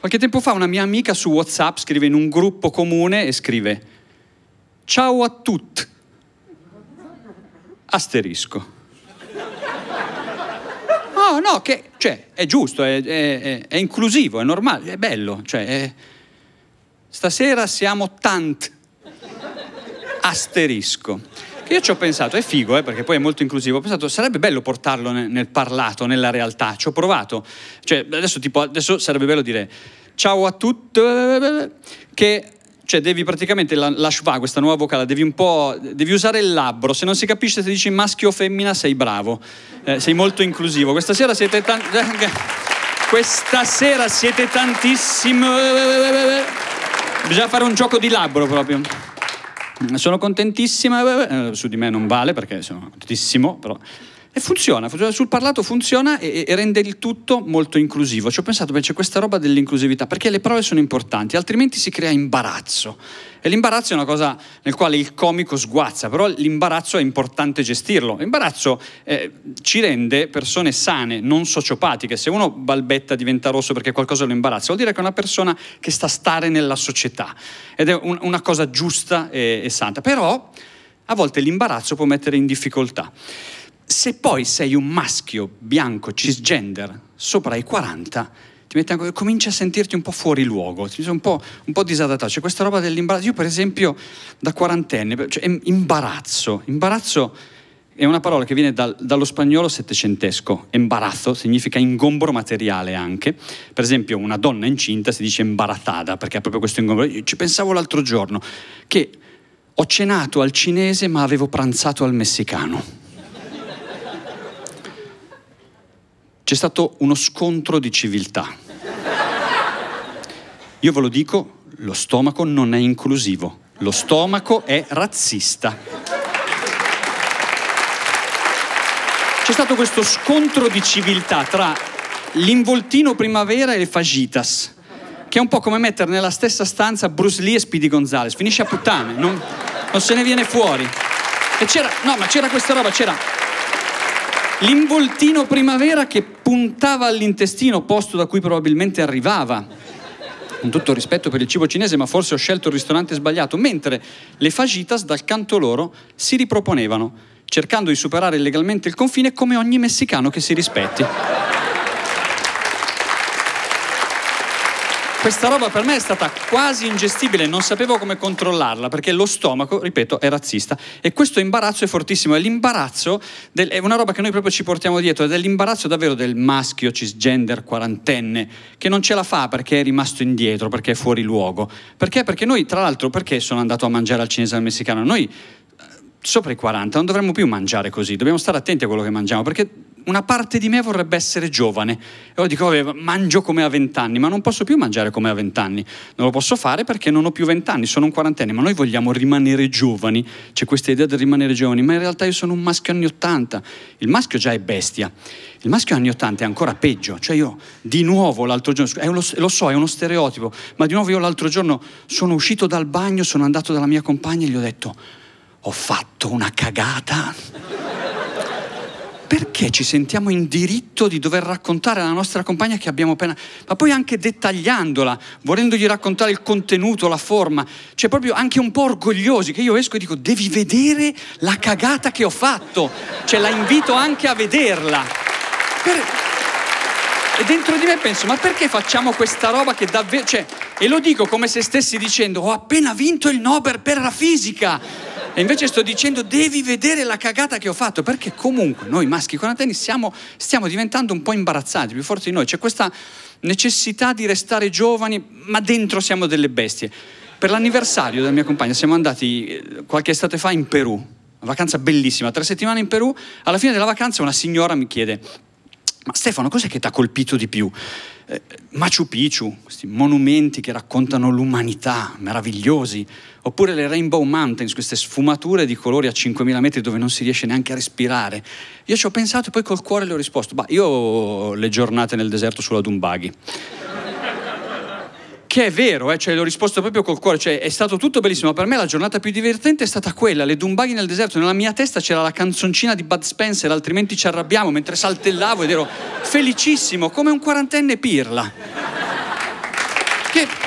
Qualche tempo fa una mia amica su WhatsApp scrive in un gruppo comune e scrive Ciao a tutti. Asterisco. No, no, che cioè, è giusto, è, è, è, inclusivo, è normale, è bello. Cioè, è... Stasera siamo tant... Asterisco. Io ci ho pensato, è figo, eh, perché poi è molto inclusivo, ho pensato sarebbe bello portarlo nel, nel parlato, nella realtà, ci ho provato. Cioè, adesso, tipo, adesso sarebbe bello dire ciao a tutti, che cioè devi praticamente la, la schwa, questa nuova vocale, devi un po', devi usare il labbro, se non si capisce se dici maschio o femmina sei bravo, eh, sei molto inclusivo. Questa sera siete tanti, questa sera siete tantissimi, bisogna fare un gioco di labbro proprio. Sono contentissima, eh, su di me non vale perché sono contentissimo, però e funziona, funziona, sul parlato funziona e, e, rende il tutto molto inclusivo. Ci ho pensato, beh, c'è questa roba dell'inclusività, perché le prove sono importanti, altrimenti si crea imbarazzo. E l'imbarazzo è una cosa nel quale il comico sguazza, però l'imbarazzo è importante gestirlo. L'imbarazzo eh, ci rende persone sane, non sociopatiche. Se uno balbetta diventa rosso perché qualcosa lo imbarazza, vuol dire che è una persona che sta stare nella società ed è un, una cosa giusta e, e santa. Però a volte l'imbarazzo può mettere in difficoltà. Se poi sei un maschio bianco cisgender sopra i 40, anche, cominci a sentirti un po' fuori luogo, ti un po', un po' disadattato. C'è cioè, questa roba dell'imbarazzo. Io, per esempio, da quarantenne, cioè, imbarazzo. Imbarazzo è una parola che viene dal, dallo spagnolo settecentesco. Imbarazzo significa ingombro materiale anche. Per esempio, una donna incinta si dice imbarazzata perché ha proprio questo ingombro. Io ci pensavo l'altro giorno che ho cenato al cinese ma avevo pranzato al messicano c'è stato uno scontro di civiltà. Io ve lo dico, lo stomaco non è inclusivo, lo stomaco è razzista. C'è stato questo scontro di civiltà tra l'involtino primavera e le fagitas, che è un po' come mettere nella stessa stanza Bruce Lee e Speedy Gonzales, finisce a puttane, non, non se ne viene fuori. E c'era, no, ma c'era questa roba, c'era L'involtino primavera che puntava all'intestino, posto da cui probabilmente arrivava. Con tutto rispetto per il cibo cinese, ma forse ho scelto il ristorante sbagliato, mentre le fagitas dal canto loro si riproponevano, cercando di superare illegalmente il confine come ogni messicano che si rispetti. Questa roba per me è stata quasi ingestibile, non sapevo come controllarla perché lo stomaco, ripeto, è razzista e questo imbarazzo è fortissimo, è l'imbarazzo, del, è una roba che noi proprio ci portiamo dietro ed è l'imbarazzo davvero del maschio cisgender quarantenne che non ce la fa perché è rimasto indietro, perché è fuori luogo. Perché? Perché noi, tra l'altro, perché sono andato a mangiare al cinese al messicano? Noi eh, sopra i 40 non dovremmo più mangiare così, dobbiamo stare attenti a quello che mangiamo perché una parte di me vorrebbe essere giovane. E io dico, vabbè, mangio come a vent'anni, ma non posso più mangiare come a vent'anni. Non lo posso fare perché non ho più vent'anni, sono un quarantenne, ma noi vogliamo rimanere giovani. C'è questa idea del rimanere giovani, ma in realtà io sono un maschio anni Ottanta. Il maschio già è bestia. Il maschio anni Ottanta è ancora peggio. Cioè io di nuovo l'altro giorno, uno, lo so, è uno stereotipo, ma di nuovo io l'altro giorno sono uscito dal bagno, sono andato dalla mia compagna e gli ho detto, ho fatto una cagata perché ci sentiamo in diritto di dover raccontare alla nostra compagna che abbiamo appena... ma poi anche dettagliandola, volendogli raccontare il contenuto, la forma, cioè proprio anche un po' orgogliosi che io esco e dico devi vedere la cagata che ho fatto, cioè la invito anche a vederla. Per... E dentro di me penso, ma perché facciamo questa roba che davvero... Cioè, e lo dico come se stessi dicendo, ho appena vinto il Nobel per la fisica e invece sto dicendo devi vedere la cagata che ho fatto, perché comunque noi maschi quarantenni siamo, stiamo diventando un po' imbarazzati, più forti di noi. C'è questa necessità di restare giovani, ma dentro siamo delle bestie. Per l'anniversario della mia compagna siamo andati eh, qualche estate fa in Perù, una vacanza bellissima, tre settimane in Perù. Alla fine della vacanza una signora mi chiede ma Stefano, cos'è che ti ha colpito di più? Eh, Machu Picchu, questi monumenti che raccontano l'umanità, meravigliosi, oppure le Rainbow Mountains, queste sfumature di colori a 5.000 metri dove non si riesce neanche a respirare. Io ci ho pensato e poi col cuore le ho risposto, ma io ho le giornate nel deserto sulla Dumbaghi. Che è vero, eh, cioè, l'ho risposto proprio col cuore, cioè, è stato tutto bellissimo, per me la giornata più divertente è stata quella, le Dumbaghi nel deserto, nella mia testa c'era la canzoncina di Bud Spencer, altrimenti ci arrabbiamo, mentre saltellavo ed ero felicissimo, come un quarantenne pirla. Che